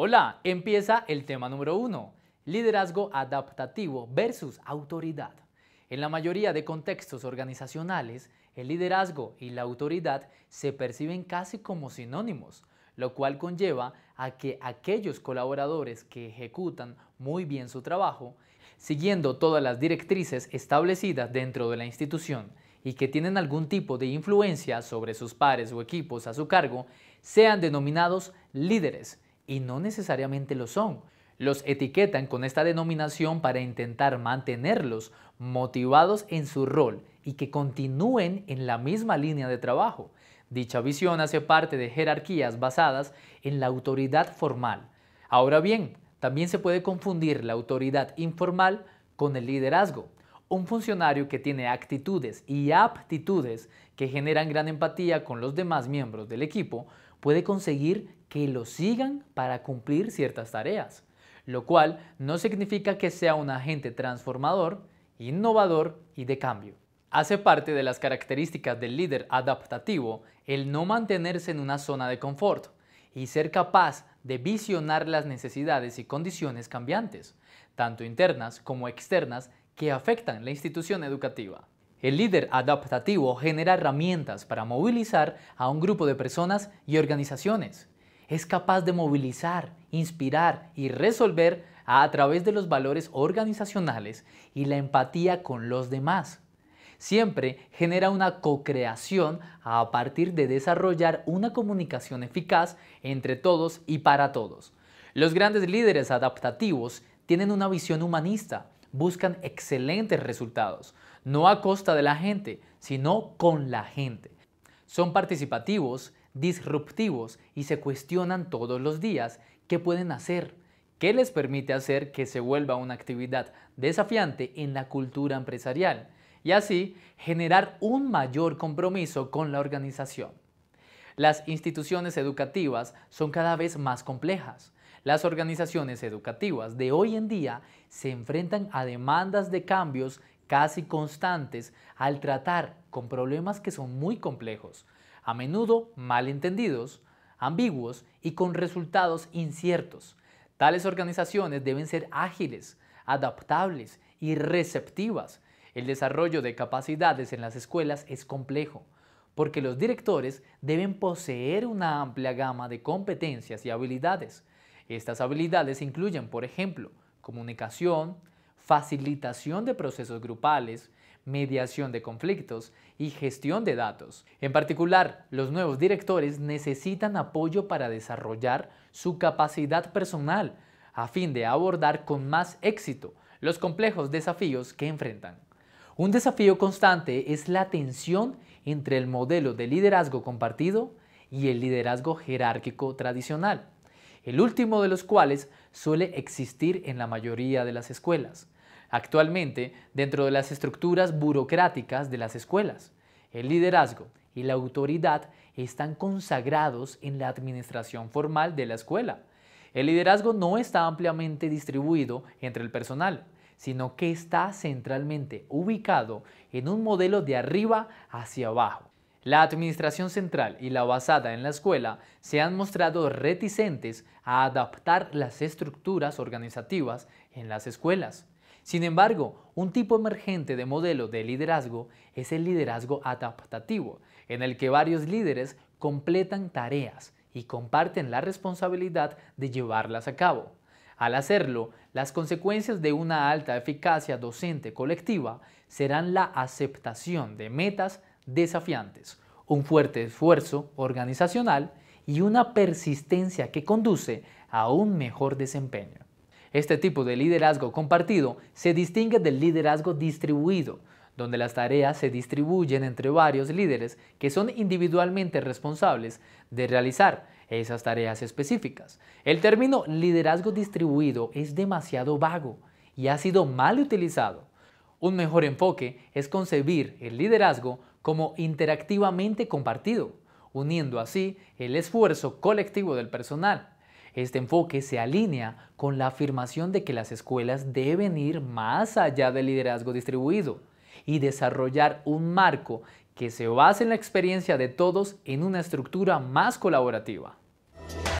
Hola, empieza el tema número uno, liderazgo adaptativo versus autoridad. En la mayoría de contextos organizacionales, el liderazgo y la autoridad se perciben casi como sinónimos, lo cual conlleva a que aquellos colaboradores que ejecutan muy bien su trabajo, siguiendo todas las directrices establecidas dentro de la institución y que tienen algún tipo de influencia sobre sus pares o equipos a su cargo, sean denominados líderes y no necesariamente lo son. Los etiquetan con esta denominación para intentar mantenerlos motivados en su rol y que continúen en la misma línea de trabajo. Dicha visión hace parte de jerarquías basadas en la autoridad formal. Ahora bien, también se puede confundir la autoridad informal con el liderazgo. Un funcionario que tiene actitudes y aptitudes que generan gran empatía con los demás miembros del equipo puede conseguir que lo sigan para cumplir ciertas tareas, lo cual no significa que sea un agente transformador, innovador y de cambio. Hace parte de las características del líder adaptativo el no mantenerse en una zona de confort y ser capaz de visionar las necesidades y condiciones cambiantes, tanto internas como externas, que afectan la institución educativa. El líder adaptativo genera herramientas para movilizar a un grupo de personas y organizaciones. Es capaz de movilizar, inspirar y resolver a través de los valores organizacionales y la empatía con los demás. Siempre genera una co-creación a partir de desarrollar una comunicación eficaz entre todos y para todos. Los grandes líderes adaptativos tienen una visión humanista buscan excelentes resultados, no a costa de la gente, sino con la gente. Son participativos, disruptivos y se cuestionan todos los días qué pueden hacer, qué les permite hacer que se vuelva una actividad desafiante en la cultura empresarial y así generar un mayor compromiso con la organización. Las instituciones educativas son cada vez más complejas las organizaciones educativas de hoy en día se enfrentan a demandas de cambios casi constantes al tratar con problemas que son muy complejos, a menudo malentendidos, ambiguos y con resultados inciertos. Tales organizaciones deben ser ágiles, adaptables y receptivas. El desarrollo de capacidades en las escuelas es complejo, porque los directores deben poseer una amplia gama de competencias y habilidades estas habilidades incluyen, por ejemplo, comunicación, facilitación de procesos grupales, mediación de conflictos y gestión de datos. En particular, los nuevos directores necesitan apoyo para desarrollar su capacidad personal a fin de abordar con más éxito los complejos desafíos que enfrentan. Un desafío constante es la tensión entre el modelo de liderazgo compartido y el liderazgo jerárquico tradicional el último de los cuales suele existir en la mayoría de las escuelas, actualmente dentro de las estructuras burocráticas de las escuelas. El liderazgo y la autoridad están consagrados en la administración formal de la escuela. El liderazgo no está ampliamente distribuido entre el personal, sino que está centralmente ubicado en un modelo de arriba hacia abajo la administración central y la basada en la escuela se han mostrado reticentes a adaptar las estructuras organizativas en las escuelas. Sin embargo, un tipo emergente de modelo de liderazgo es el liderazgo adaptativo, en el que varios líderes completan tareas y comparten la responsabilidad de llevarlas a cabo. Al hacerlo, las consecuencias de una alta eficacia docente colectiva serán la aceptación de metas desafiantes, un fuerte esfuerzo organizacional y una persistencia que conduce a un mejor desempeño. Este tipo de liderazgo compartido se distingue del liderazgo distribuido, donde las tareas se distribuyen entre varios líderes que son individualmente responsables de realizar esas tareas específicas. El término liderazgo distribuido es demasiado vago y ha sido mal utilizado. Un mejor enfoque es concebir el liderazgo como interactivamente compartido, uniendo así el esfuerzo colectivo del personal. Este enfoque se alinea con la afirmación de que las escuelas deben ir más allá del liderazgo distribuido y desarrollar un marco que se base en la experiencia de todos en una estructura más colaborativa.